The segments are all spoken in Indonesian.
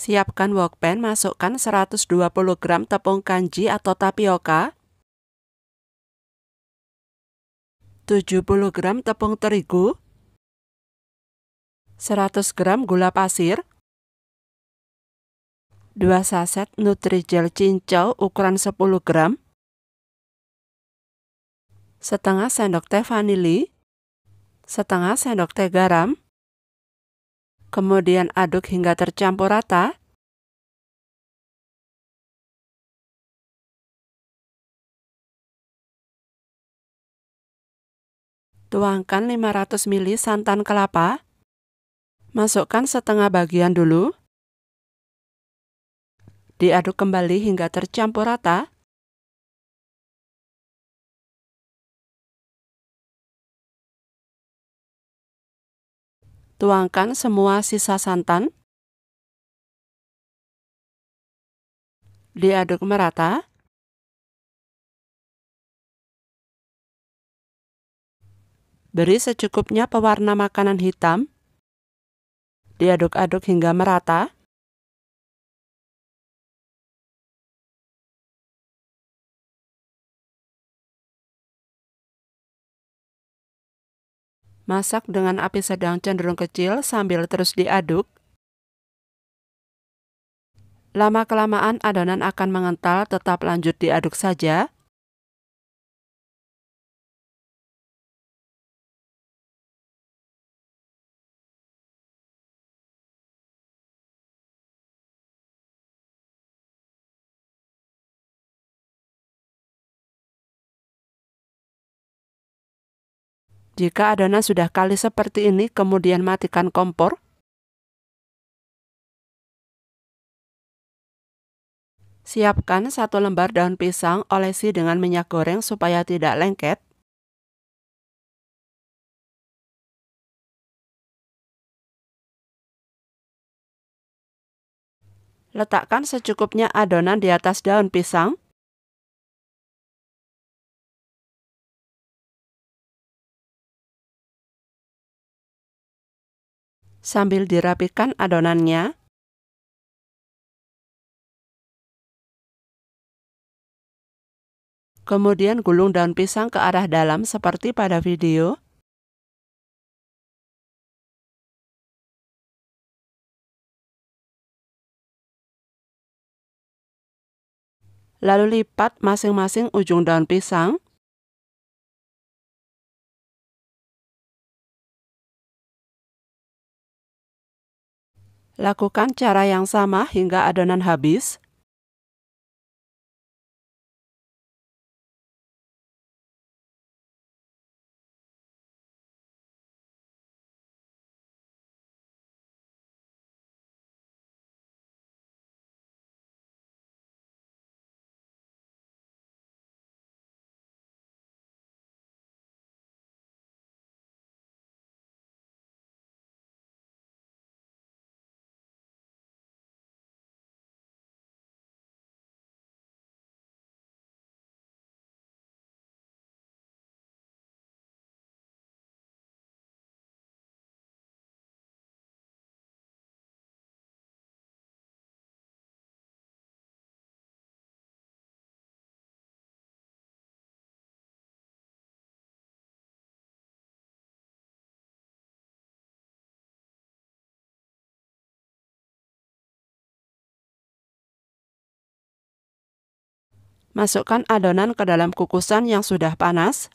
Siapkan pan, masukkan 120 gram tepung kanji atau tapioka, 70 gram tepung terigu, 100 gram gula pasir, 2 saset Nutrijel cincau ukuran 10 gram, setengah sendok teh vanili, setengah sendok teh garam, kemudian aduk hingga tercampur rata. Tuangkan 500 ml santan kelapa. Masukkan setengah bagian dulu. Diaduk kembali hingga tercampur rata. Tuangkan semua sisa santan. Diaduk merata. Beri secukupnya pewarna makanan hitam. Diaduk-aduk hingga merata. Masak dengan api sedang cenderung kecil sambil terus diaduk. Lama-kelamaan adonan akan mengental, tetap lanjut diaduk saja. Jika adonan sudah kalis seperti ini, kemudian matikan kompor. Siapkan satu lembar daun pisang, olesi dengan minyak goreng supaya tidak lengket. Letakkan secukupnya adonan di atas daun pisang. sambil dirapikan adonannya. Kemudian gulung daun pisang ke arah dalam seperti pada video. Lalu lipat masing-masing ujung daun pisang Lakukan cara yang sama hingga adonan habis, Masukkan adonan ke dalam kukusan yang sudah panas.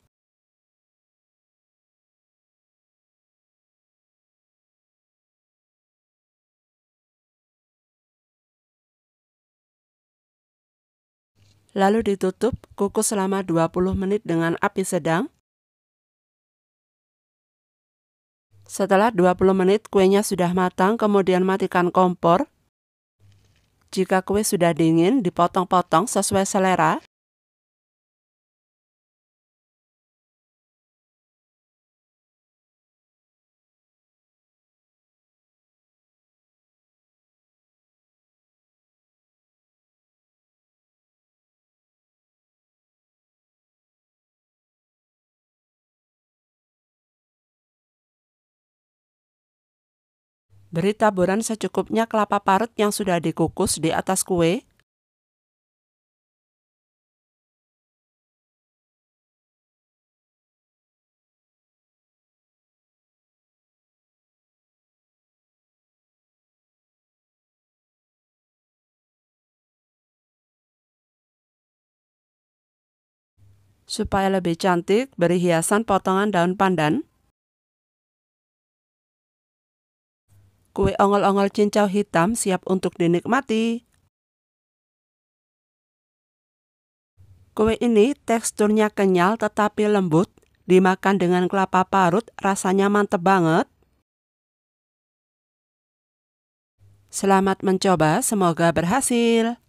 Lalu ditutup, kukus selama 20 menit dengan api sedang. Setelah 20 menit kuenya sudah matang, kemudian matikan kompor. Jika kue sudah dingin, dipotong-potong sesuai selera. Beri taburan secukupnya kelapa parut yang sudah dikukus di atas kue. Supaya lebih cantik, beri hiasan potongan daun pandan. kue ongol-ongol cincau hitam siap untuk dinikmati. Kue ini teksturnya kenyal tetapi lembut, dimakan dengan kelapa parut rasanya mantep banget. Selamat mencoba, semoga berhasil.